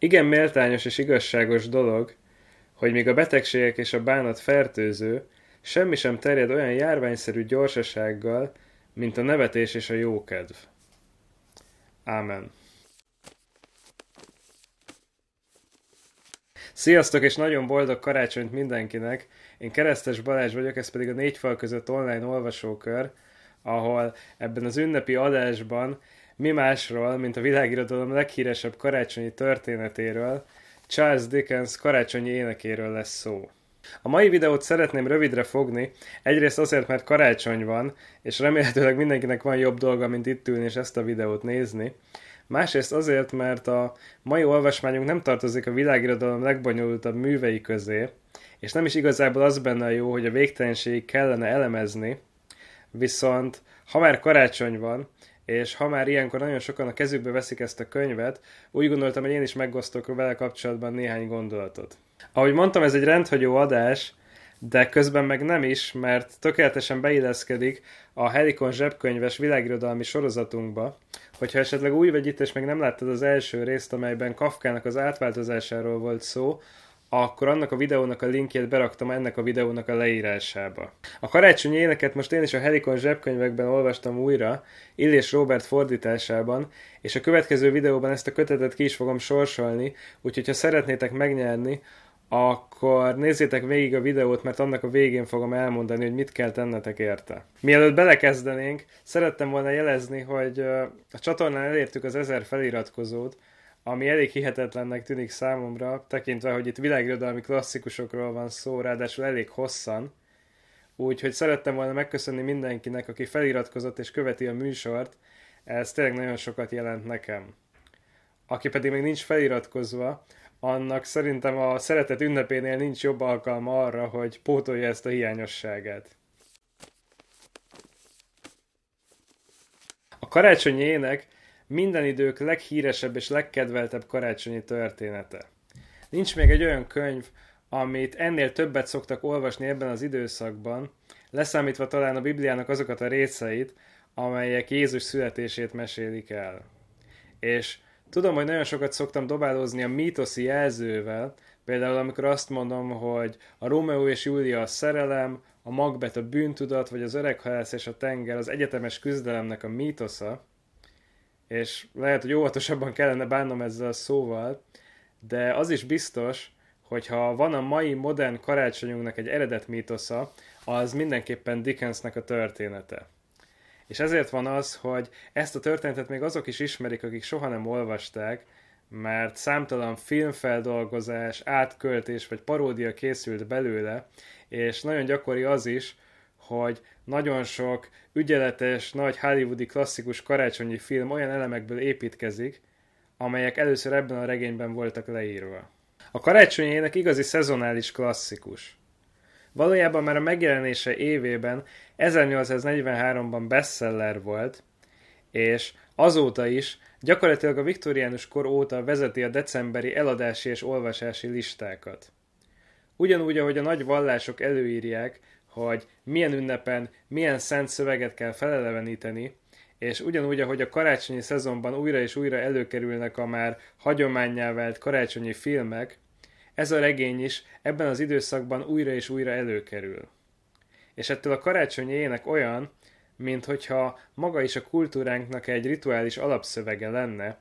Igen méltányos és igazságos dolog, hogy míg a betegségek és a bánat fertőző, semmi sem terjed olyan járványszerű gyorsasággal, mint a nevetés és a jókedv. Ámen. Sziasztok, és nagyon boldog karácsonyt mindenkinek! Én Keresztes Balázs vagyok, ez pedig a négy fal között online olvasókör, ahol ebben az ünnepi adásban mi másról, mint a világirodalom leghíresebb karácsonyi történetéről, Charles Dickens karácsonyi énekéről lesz szó. A mai videót szeretném rövidre fogni, egyrészt azért, mert karácsony van, és remélhetőleg mindenkinek van jobb dolga, mint itt ülni és ezt a videót nézni. Másrészt azért, mert a mai olvasmányunk nem tartozik a világirodalom legbonyolultabb művei közé, és nem is igazából az benne a jó, hogy a végtelenségig kellene elemezni, viszont ha már karácsony van, és ha már ilyenkor nagyon sokan a kezükbe veszik ezt a könyvet, úgy gondoltam, hogy én is megosztok vele kapcsolatban néhány gondolatot. Ahogy mondtam, ez egy rendhagyó adás, de közben meg nem is, mert tökéletesen beilleszkedik a Helikon zsebkönyves világirodalmi sorozatunkba. Hogyha esetleg új vagy itt, és még nem láttad az első részt, amelyben Kafkának az átváltozásáról volt szó, akkor annak a videónak a linkjét beraktam ennek a videónak a leírásába. A karácsonyi éneket most én is a Helikon zsebkönyvekben olvastam újra, Illés Robert fordításában, és a következő videóban ezt a kötetet ki is fogom sorsolni, úgyhogy ha szeretnétek megnyerni, akkor nézzétek végig a videót, mert annak a végén fogom elmondani, hogy mit kell tennetek érte. Mielőtt belekezdenénk, szerettem volna jelezni, hogy a csatornán elértük az ezer feliratkozót, ami elég hihetetlennek tűnik számomra, tekintve, hogy itt világirodalmi klasszikusokról van szó, ráadásul elég hosszan, úgyhogy szerettem volna megköszönni mindenkinek, aki feliratkozott és követi a műsort, ez tényleg nagyon sokat jelent nekem. Aki pedig még nincs feliratkozva, annak szerintem a szeretet ünnepénél nincs jobb alkalma arra, hogy pótolja ezt a hiányosságát. A karácsonyi ének minden idők leghíresebb és legkedveltebb karácsonyi története. Nincs még egy olyan könyv, amit ennél többet szoktak olvasni ebben az időszakban, leszámítva talán a Bibliának azokat a részeit, amelyek Jézus születését mesélik el. És tudom, hogy nagyon sokat szoktam dobálózni a mítoszi jelzővel, például amikor azt mondom, hogy a Romeo és Júlia a szerelem, a magbet a bűntudat, vagy az öreg halász és a tenger az egyetemes küzdelemnek a mítosza, és lehet, hogy óvatosabban kellene bánnom ezzel a szóval, de az is biztos, hogyha van a mai modern karácsonyunknak egy eredet mítosza, az mindenképpen Dickensnek a története. És ezért van az, hogy ezt a történetet még azok is ismerik, akik soha nem olvasták, mert számtalan filmfeldolgozás, átköltés vagy paródia készült belőle, és nagyon gyakori az is, hogy nagyon sok ügyeletes, nagy hollywoodi klasszikus karácsonyi film olyan elemekből építkezik, amelyek először ebben a regényben voltak leírva. A karácsonyi ének igazi szezonális klasszikus. Valójában már a megjelenése évében 1843-ban bestseller volt, és azóta is gyakorlatilag a viktoriánus kor óta vezeti a decemberi eladási és olvasási listákat. Ugyanúgy, ahogy a nagy vallások előírják, hogy milyen ünnepen, milyen szent szöveget kell feleleveníteni, és ugyanúgy, ahogy a karácsonyi szezonban újra és újra előkerülnek a már hagyományjá vált karácsonyi filmek, ez a regény is ebben az időszakban újra és újra előkerül. És ettől a karácsonyi ének olyan, mint hogyha maga is a kultúránknak egy rituális alapszövege lenne,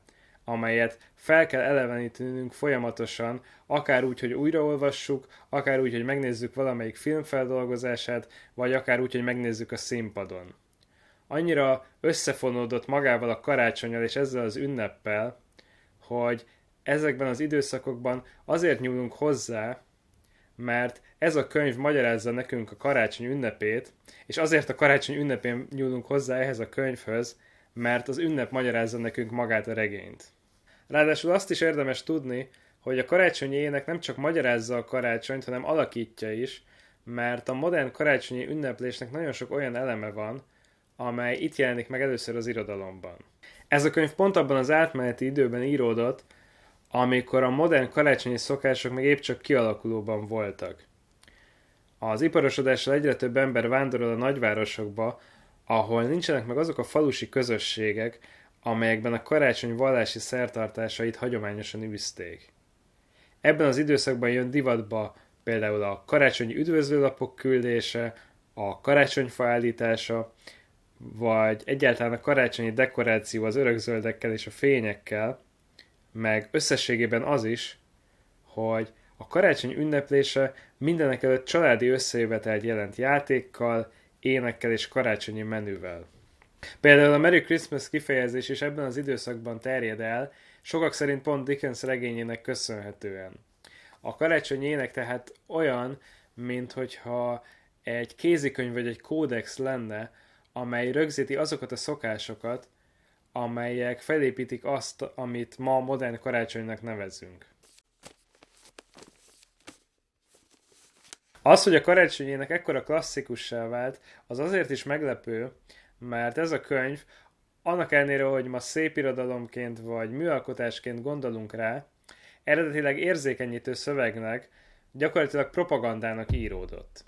amelyet fel kell elevenítenünk folyamatosan, akár úgy, hogy újraolvassuk, akár úgy, hogy megnézzük valamelyik filmfeldolgozását, vagy akár úgy, hogy megnézzük a színpadon. Annyira összefonódott magával a karácsonyal és ezzel az ünneppel, hogy ezekben az időszakokban azért nyúlunk hozzá, mert ez a könyv magyarázza nekünk a karácsony ünnepét, és azért a karácsony ünnepén nyúlunk hozzá ehhez a könyvhöz, mert az ünnep magyarázza nekünk magát a regényt. Ráadásul azt is érdemes tudni, hogy a karácsonyi ének nem csak magyarázza a karácsonyt, hanem alakítja is, mert a modern karácsonyi ünneplésnek nagyon sok olyan eleme van, amely itt jelenik meg először az irodalomban. Ez a könyv pont abban az átmeneti időben íródott, amikor a modern karácsonyi szokások még épp csak kialakulóban voltak. Az iparosodással egyre több ember vándorol a nagyvárosokba, ahol nincsenek meg azok a falusi közösségek, amelyekben a karácsony vallási szertartásait hagyományosan üzték. Ebben az időszakban jön divatba például a karácsonyi üdvözlőlapok küldése, a karácsonyfa állítása, vagy egyáltalán a karácsonyi dekoráció az örökzöldekkel és a fényekkel, meg összességében az is, hogy a karácsony ünneplése mindenek előtt családi összejövetelt jelent játékkal, énekkel és karácsonyi menüvel. Például a Merry Christmas kifejezés is ebben az időszakban terjed el, sokak szerint pont Dickens regényének köszönhetően. A karácsonyi ének tehát olyan, mint hogyha egy kézikönyv vagy egy kódex lenne, amely rögzíti azokat a szokásokat, amelyek felépítik azt, amit ma modern karácsonynak nevezünk. Az, hogy a karácsonyének ekkora klasszikussá vált, az azért is meglepő, mert ez a könyv, annak ellenére, hogy ma szép irodalomként vagy műalkotásként gondolunk rá, eredetileg érzékenyítő szövegnek, gyakorlatilag propagandának íródott.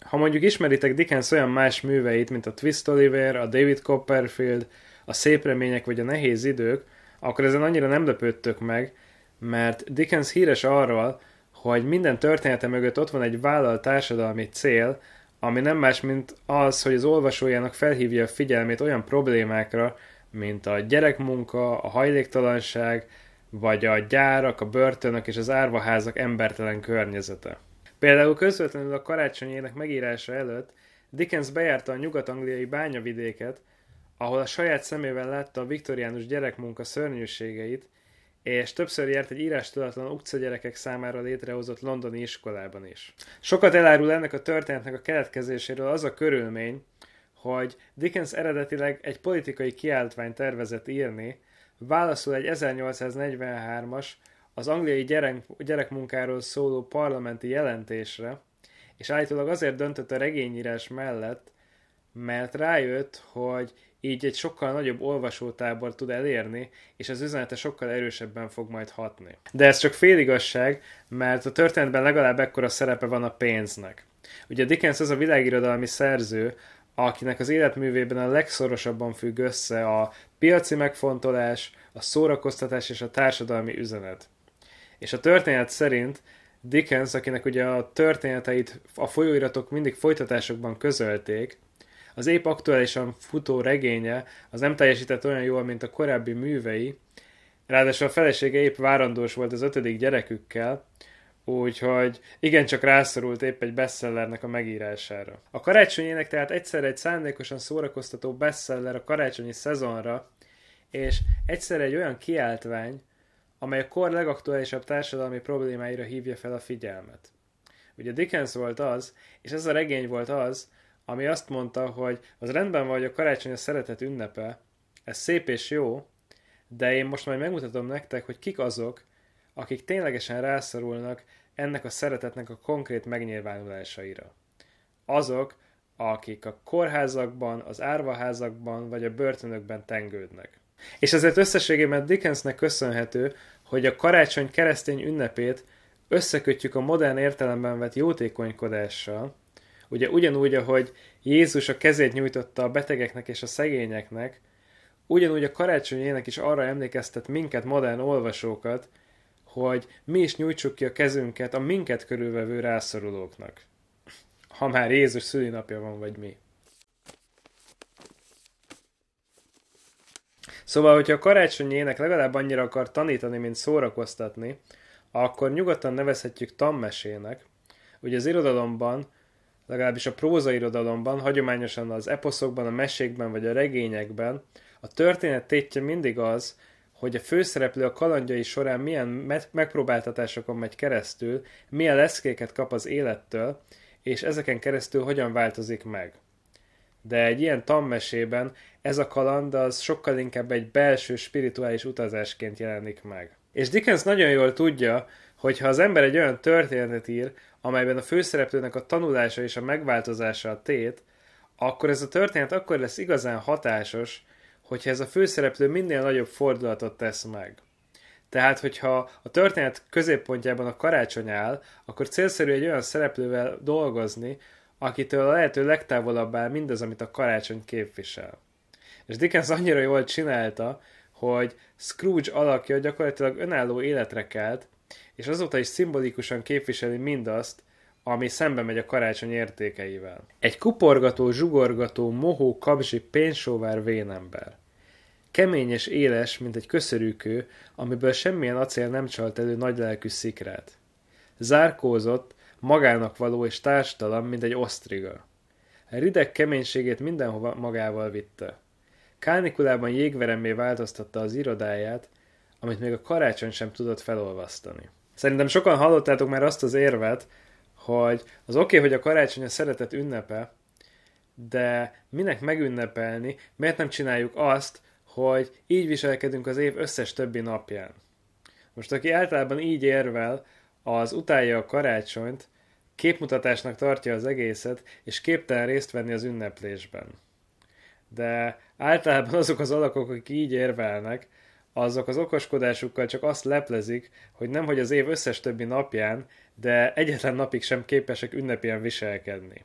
Ha mondjuk ismeritek Dickens olyan más műveit, mint a Twist Oliver, a David Copperfield, a Szép remények vagy a Nehéz idők, akkor ezen annyira nem lepődtök meg, mert Dickens híres arról, hogy minden története mögött ott van egy vállalt társadalmi cél, ami nem más, mint az, hogy az olvasójának felhívja a figyelmét olyan problémákra, mint a gyerekmunka, a hajléktalanság, vagy a gyárak, a börtönök és az árvaházak embertelen környezete. Például közvetlenül a karácsonyének megírása előtt Dickens bejárta a nyugat-angliai bányavidéket, ahol a saját szemével látta a viktoriánus gyerekmunka szörnyűségeit, és többször járt egy írástudatlan utca gyerekek számára létrehozott londoni iskolában is. Sokat elárul ennek a történetnek a keletkezéséről az a körülmény, hogy Dickens eredetileg egy politikai kiáltvány tervezett írni, válaszul egy 1843-as, az angliai gyerek, gyerekmunkáról szóló parlamenti jelentésre, és állítólag azért döntött a regényírás mellett, mert rájött, hogy így egy sokkal nagyobb olvasótábor tud elérni, és az üzenete sokkal erősebben fog majd hatni. De ez csak féligasság, mert a történetben legalább ekkora szerepe van a pénznek. Ugye Dickens az a világirodalmi szerző, akinek az életművében a legszorosabban függ össze a piaci megfontolás, a szórakoztatás és a társadalmi üzenet. És a történet szerint Dickens, akinek ugye a történeteit a folyóiratok mindig folytatásokban közölték, az épp aktuálisan futó regénye az nem teljesített olyan jól, mint a korábbi művei, ráadásul a felesége épp várandós volt az ötödik gyerekükkel, úgyhogy igencsak rászorult épp egy bestsellernek a megírására. A karácsonyének tehát egyszer egy szándékosan szórakoztató bestseller a karácsonyi szezonra, és egyszer egy olyan kiáltvány, amely a kor legaktuálisabb társadalmi problémáira hívja fel a figyelmet. Ugye Dickens volt az, és ez a regény volt az, ami azt mondta, hogy az rendben van, hogy a karácsony a szeretet ünnepe, ez szép és jó, de én most majd megmutatom nektek, hogy kik azok, akik ténylegesen rászorulnak ennek a szeretetnek a konkrét megnyilvánulásaira. Azok, akik a kórházakban, az árvaházakban vagy a börtönökben tengődnek. És ezért összességében Dickensnek köszönhető, hogy a karácsony keresztény ünnepét összekötjük a modern értelemben vett jótékonykodással, Ugye ugyanúgy, ahogy Jézus a kezét nyújtotta a betegeknek és a szegényeknek, ugyanúgy a Karácsonyének is arra emlékeztet minket, modern olvasókat, hogy mi is nyújtsuk ki a kezünket a minket körülvevő rászorulóknak. Ha már Jézus szülinapja van, vagy mi. Szóval, hogyha a Karácsonyének legalább annyira akar tanítani, mint szórakoztatni, akkor nyugodtan nevezhetjük tanmesének. Ugye az irodalomban legalábbis a prózairodalomban, hagyományosan az eposzokban, a mesékben vagy a regényekben, a történet tétje mindig az, hogy a főszereplő a kalandjai során milyen megpróbáltatásokon megy keresztül, milyen leszkéket kap az élettől, és ezeken keresztül hogyan változik meg. De egy ilyen tanmesében ez a kaland az sokkal inkább egy belső spirituális utazásként jelenik meg. És Dickens nagyon jól tudja, hogy ha az ember egy olyan történetet ír, amelyben a főszereplőnek a tanulása és a megváltozása a tét, akkor ez a történet akkor lesz igazán hatásos, hogyha ez a főszereplő minél nagyobb fordulatot tesz meg. Tehát, hogyha a történet középpontjában a karácsony áll, akkor célszerű egy olyan szereplővel dolgozni, akitől a lehető legtávolabb áll mindaz, amit a karácsony képvisel. És Dickens annyira jól csinálta, hogy Scrooge alakja gyakorlatilag önálló életre kelt, és azóta is szimbolikusan képviseli mindazt, ami szembe megy a karácsony értékeivel. Egy kuporgató, zsugorgató, mohó, kabzsi, pénzsóvár vénember. Kemény és éles, mint egy köszörűkő, amiből semmilyen acél nem csalt elő nagylelkű szikrát. Zárkózott, magának való és társadalom, mint egy osztriga. A rideg keménységét mindenhova magával vitte. Kánikulában jégveremmé változtatta az irodáját, amit még a karácsony sem tudott felolvasztani. Szerintem sokan hallottátok már azt az érvet, hogy az oké, okay, hogy a karácsony a szeretet ünnepe, de minek megünnepelni, miért nem csináljuk azt, hogy így viselkedünk az év összes többi napján. Most aki általában így érvel, az utálja a karácsonyt, képmutatásnak tartja az egészet, és képtelen részt venni az ünneplésben. De általában azok az alakok, akik így érvelnek, azok az okoskodásukkal csak azt leplezik, hogy nem hogy az év összes többi napján, de egyetlen napig sem képesek ünnepien viselkedni.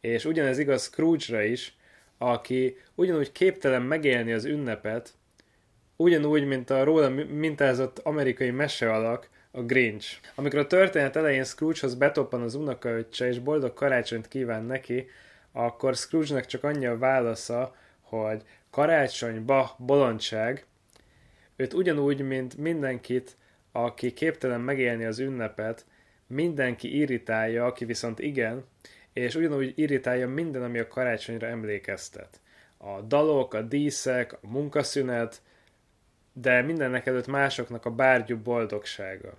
És ugyanez igaz Scrooge-ra is, aki ugyanúgy képtelen megélni az ünnepet, ugyanúgy, mint a róla mintázott amerikai mesealak, a Grinch. Amikor a történet elején Scroogehoz betoppan az unokaöccse és boldog karácsonyt kíván neki, akkor Scrooge-nek csak annyi a válasza, hogy karácsonyba bolondság, Őt ugyanúgy, mint mindenkit, aki képtelen megélni az ünnepet, mindenki irritálja, aki viszont igen, és ugyanúgy irritálja minden, ami a karácsonyra emlékeztet. A dalok, a díszek, a munkaszünet, de mindennek előtt másoknak a bárgyú boldogsága.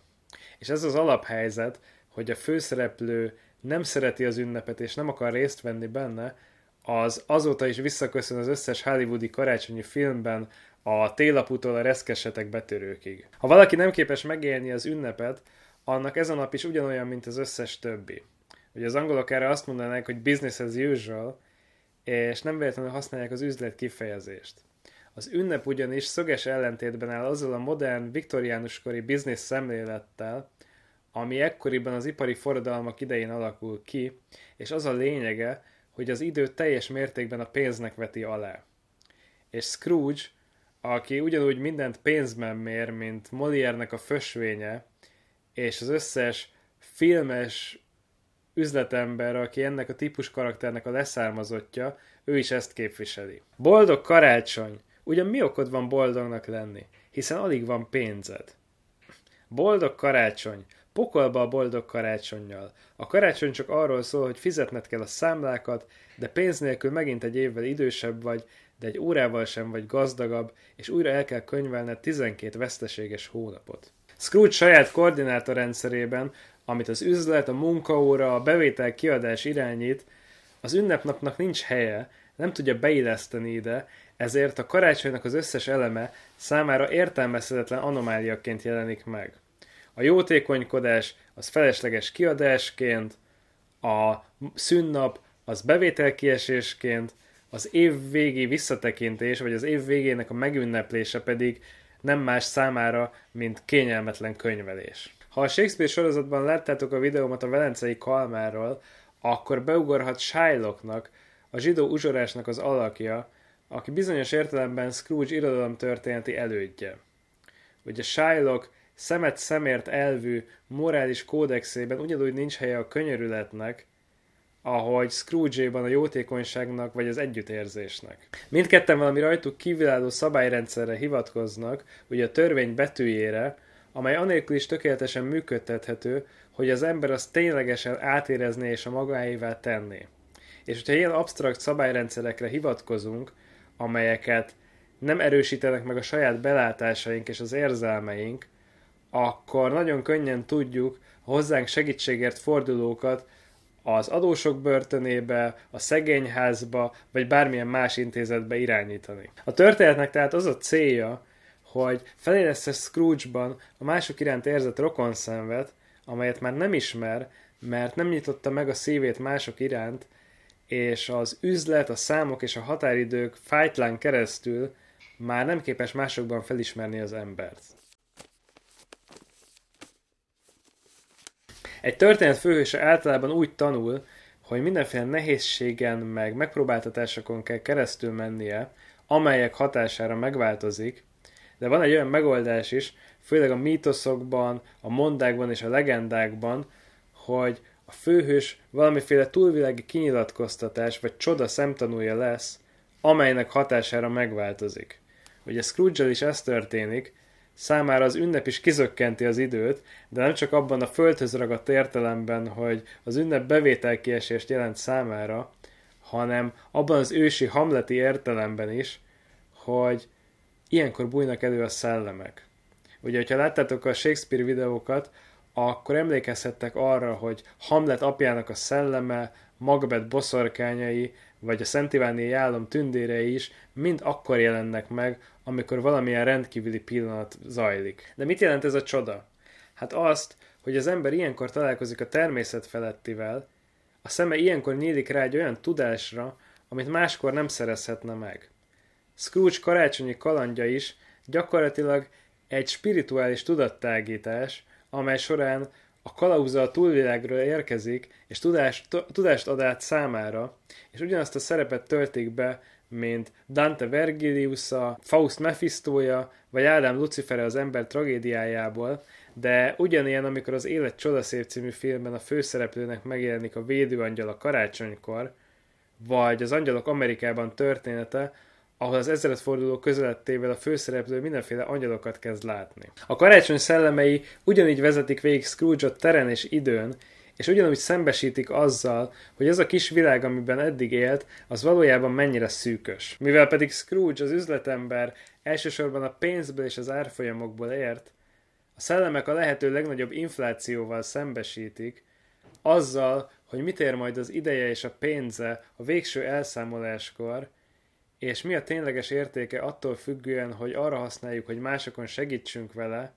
És ez az alaphelyzet, hogy a főszereplő nem szereti az ünnepet és nem akar részt venni benne, az azóta is visszaköszön az összes hollywoodi karácsonyi filmben, a télaputól a reszkesetek betörőkig. Ha valaki nem képes megélni az ünnepet, annak ez a nap is ugyanolyan, mint az összes többi. Ugye az angolok erre azt mondanák, hogy business as usual, és nem véletlenül használják az üzlet kifejezést. Az ünnep ugyanis szöges ellentétben áll azzal a modern, viktoriánuskori biznisz szemlélettel, ami ekkoriban az ipari forradalmak idején alakul ki, és az a lényege, hogy az idő teljes mértékben a pénznek veti alá. És Scrooge aki ugyanúgy mindent pénzben mér, mint Moliernek a fösvénye, és az összes filmes üzletember, aki ennek a típus karakternek a leszármazottja, ő is ezt képviseli. Boldog karácsony! Ugyan mi okod van boldognak lenni? Hiszen alig van pénzed. Boldog karácsony! Pokolba a boldog karácsonnyal. A karácsony csak arról szól, hogy fizetned kell a számlákat, de pénz nélkül megint egy évvel idősebb vagy, de egy órával sem vagy gazdagabb, és újra el kell könyvelned 12 veszteséges hónapot. Scrooge saját koordinátorrendszerében, amit az üzlet, a munkaóra, a bevétel kiadás irányít, az ünnepnapnak nincs helye, nem tudja beilleszteni ide, ezért a karácsonynak az összes eleme számára értelmezhetetlen anomáliaként jelenik meg. A jótékonykodás az felesleges kiadásként, a szünnap az bevételkiesésként, az évvégi visszatekintés, vagy az év végének a megünneplése pedig nem más számára, mint kényelmetlen könyvelés. Ha a Shakespeare sorozatban láttátok a videómat a velencei kalmáról, akkor beugorhat Shylocknak, a zsidó uzsorásnak az alakja, aki bizonyos értelemben Scrooge történeti elődje. Ugye Shylock szemet szemért elvű morális kódexében ugyanúgy nincs helye a könyörületnek, ahogy Scrooge-ban a jótékonyságnak vagy az együttérzésnek. Mindketten valami rajtuk kívülálló szabályrendszerre hivatkoznak, ugye a törvény betűjére, amely anélkül is tökéletesen működtethető, hogy az ember azt ténylegesen átérezné és a magáévá tenné. És hogyha ilyen absztrakt szabályrendszerekre hivatkozunk, amelyeket nem erősítenek meg a saját belátásaink és az érzelmeink, akkor nagyon könnyen tudjuk a hozzánk segítségért fordulókat az adósok börtönébe, a szegényházba, vagy bármilyen más intézetbe irányítani. A történetnek tehát az a célja, hogy feléleszte Scrooge-ban a mások iránt érzett rokonszenvet, amelyet már nem ismer, mert nem nyitotta meg a szívét mások iránt, és az üzlet, a számok és a határidők fájtlán keresztül már nem képes másokban felismerni az embert. Egy történet főhőse általában úgy tanul, hogy mindenféle nehézségen meg megpróbáltatásokon kell keresztül mennie, amelyek hatására megváltozik, de van egy olyan megoldás is, főleg a mítoszokban, a mondákban és a legendákban, hogy a főhős valamiféle túlvilági kinyilatkoztatás vagy csoda szemtanúja lesz, amelynek hatására megváltozik. Ugye scrooge is ez történik, Számára az ünnep is kizökkenti az időt, de nem csak abban a földhöz ragadt értelemben, hogy az ünnep bevételkiesést jelent számára, hanem abban az ősi hamleti értelemben is, hogy ilyenkor bújnak elő a szellemek. Ugye, ha láttátok a Shakespeare videókat, akkor emlékezhettek arra, hogy Hamlet apjának a szelleme, Macbeth boszorkányai, vagy a Szent Iváni Jálom tündérei is mind akkor jelennek meg, amikor valamilyen rendkívüli pillanat zajlik. De mit jelent ez a csoda? Hát azt, hogy az ember ilyenkor találkozik a természet felettivel, a szeme ilyenkor nyílik rá egy olyan tudásra, amit máskor nem szerezhetne meg. Scrooge karácsonyi kalandja is gyakorlatilag egy spirituális tudattágítás, amely során a kalauza a túlvilágról érkezik, és tudást, tudást ad át számára, és ugyanazt a szerepet töltik be mint Dante Vergiliusa, Faust Mephistója, vagy Ádám Lucifere az ember tragédiájából, de ugyanilyen, amikor az Élet csodaszép című filmben a főszereplőnek megjelenik a védőangyal a karácsonykor, vagy az Angyalok Amerikában története, ahol az ezredforduló közelettével a főszereplő mindenféle angyalokat kezd látni. A karácsony szellemei ugyanígy vezetik végig Scrooge-ot teren és időn, és ugyanúgy szembesítik azzal, hogy ez a kis világ, amiben eddig élt, az valójában mennyire szűkös. Mivel pedig Scrooge, az üzletember, elsősorban a pénzből és az árfolyamokból ért, a szellemek a lehető legnagyobb inflációval szembesítik, azzal, hogy mit ér majd az ideje és a pénze a végső elszámoláskor, és mi a tényleges értéke attól függően, hogy arra használjuk, hogy másokon segítsünk vele,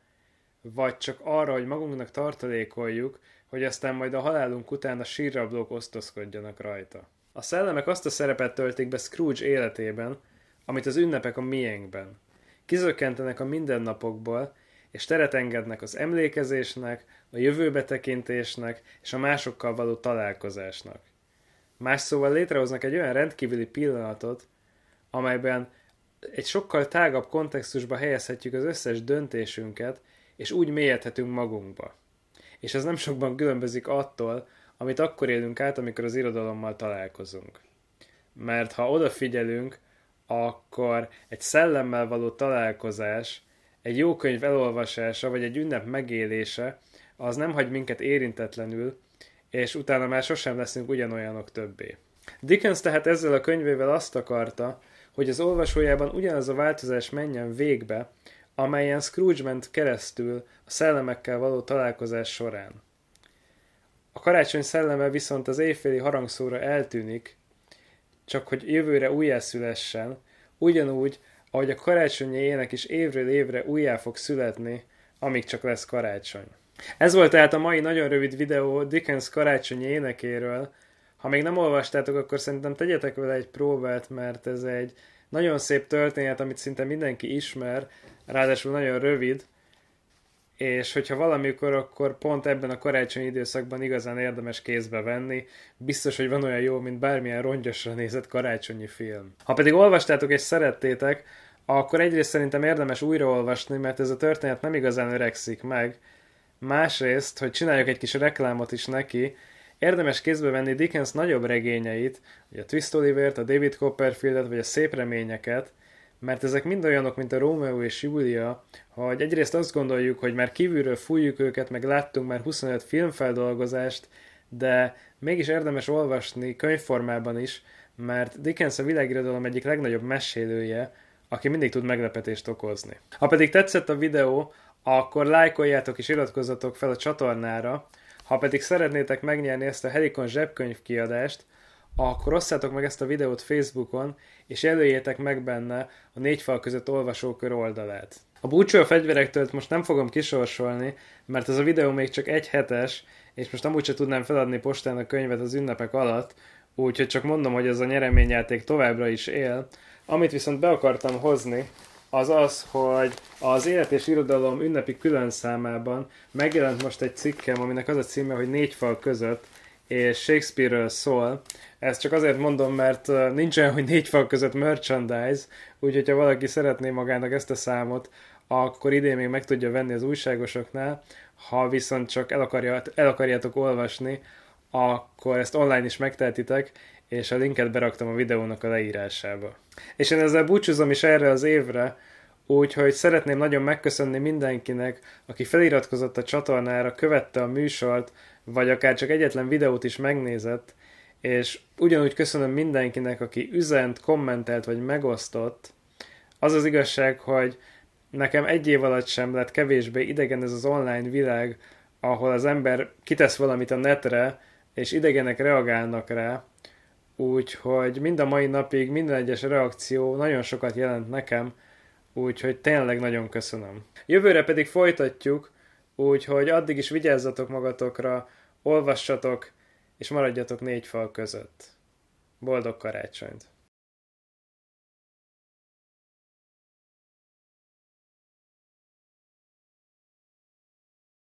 vagy csak arra, hogy magunknak tartalékoljuk, hogy aztán majd a halálunk után a sírrablók osztozkodjanak rajta. A szellemek azt a szerepet töltik be Scrooge életében, amit az ünnepek a miénkben. Kizökkentenek a mindennapokból, és teret engednek az emlékezésnek, a jövőbe tekintésnek és a másokkal való találkozásnak. Más szóval létrehoznak egy olyan rendkívüli pillanatot, amelyben egy sokkal tágabb kontextusba helyezhetjük az összes döntésünket, és úgy mélyedhetünk magunkba és ez nem sokban különbözik attól, amit akkor élünk át, amikor az irodalommal találkozunk. Mert ha odafigyelünk, akkor egy szellemmel való találkozás, egy jó könyv elolvasása, vagy egy ünnep megélése, az nem hagy minket érintetlenül, és utána már sosem leszünk ugyanolyanok többé. Dickens tehát ezzel a könyvével azt akarta, hogy az olvasójában ugyanaz a változás menjen végbe, amelyen Scrooge ment keresztül a szellemekkel való találkozás során. A karácsony szelleme viszont az éjféli harangszóra eltűnik, csak hogy jövőre újjászülessen, ugyanúgy, ahogy a karácsonyi ének is évről évre újjá fog születni, amíg csak lesz karácsony. Ez volt tehát a mai nagyon rövid videó Dickens karácsonyi énekéről, ha még nem olvastátok, akkor szerintem tegyetek vele egy próbát, mert ez egy nagyon szép történet, amit szinte mindenki ismer, ráadásul nagyon rövid, és hogyha valamikor, akkor pont ebben a karácsonyi időszakban igazán érdemes kézbe venni. Biztos, hogy van olyan jó, mint bármilyen rongyosra nézett karácsonyi film. Ha pedig olvastátok és szerettétek, akkor egyrészt szerintem érdemes újraolvasni, mert ez a történet nem igazán öregszik meg. Másrészt, hogy csináljuk egy kis reklámot is neki, Érdemes kézbe venni Dickens nagyobb regényeit, vagy a Twist Olivert, a David Copperfield-et, vagy a Szép Reményeket, mert ezek mind olyanok, mint a Romeo és Julia, hogy egyrészt azt gondoljuk, hogy már kívülről fújjuk őket, meg láttunk már 25 filmfeldolgozást, de mégis érdemes olvasni könyvformában is, mert Dickens a világirodalom egyik legnagyobb mesélője, aki mindig tud meglepetést okozni. Ha pedig tetszett a videó, akkor lájkoljátok és iratkozzatok fel a csatornára, ha pedig szeretnétek megnyerni ezt a Helikon zsebkönyv kiadást, akkor osszátok meg ezt a videót Facebookon, és előjétek meg benne a négy fal között olvasókör oldalát. A búcsú a fegyverektől most nem fogom kisorsolni, mert ez a videó még csak egy hetes, és most amúgy sem tudnám feladni postán a könyvet az ünnepek alatt, úgyhogy csak mondom, hogy ez a nyereményjáték továbbra is él. Amit viszont be akartam hozni, az az, hogy az Élet és Irodalom ünnepi külön számában megjelent most egy cikkem, aminek az a címe, hogy Négy fal között, és Shakespeare-ről szól. Ezt csak azért mondom, mert nincs olyan, hogy négy fal között merchandise, úgyhogy ha valaki szeretné magának ezt a számot, akkor idén még meg tudja venni az újságosoknál, ha viszont csak el, akarja, el akarjátok olvasni, akkor ezt online is megtehetitek, és a linket beraktam a videónak a leírásába. És én ezzel búcsúzom is erre az évre, úgyhogy szeretném nagyon megköszönni mindenkinek, aki feliratkozott a csatornára, követte a műsort, vagy akár csak egyetlen videót is megnézett, és ugyanúgy köszönöm mindenkinek, aki üzent, kommentelt vagy megosztott. Az az igazság, hogy nekem egy év alatt sem lett kevésbé idegen ez az online világ, ahol az ember kitesz valamit a netre, és idegenek reagálnak rá, úgyhogy mind a mai napig minden egyes reakció nagyon sokat jelent nekem, úgyhogy tényleg nagyon köszönöm. Jövőre pedig folytatjuk, úgyhogy addig is vigyázzatok magatokra, olvassatok, és maradjatok négy fal között. Boldog karácsonyt!